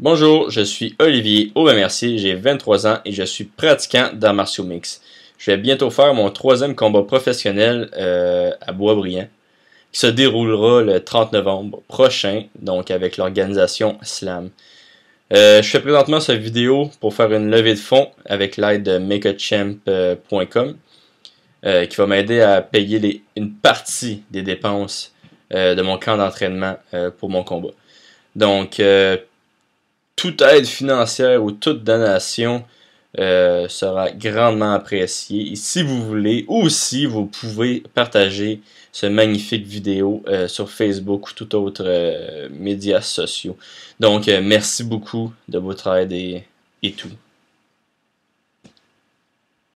Bonjour, je suis Olivier aubin j'ai 23 ans et je suis pratiquant dans martiaux mix. Je vais bientôt faire mon troisième combat professionnel euh, à Boisbriand, qui se déroulera le 30 novembre prochain, donc avec l'organisation Slam. Euh, je fais présentement cette vidéo pour faire une levée de fonds avec l'aide de makeachamp.com euh, qui va m'aider à payer une partie des dépenses de mon camp d'entraînement pour mon combat. Donc, toute aide financière ou toute donation euh, sera grandement appréciée. Et si vous voulez, aussi, vous pouvez partager ce magnifique vidéo euh, sur Facebook ou tout autre média euh, médias sociaux. Donc, merci beaucoup de votre aide et tout.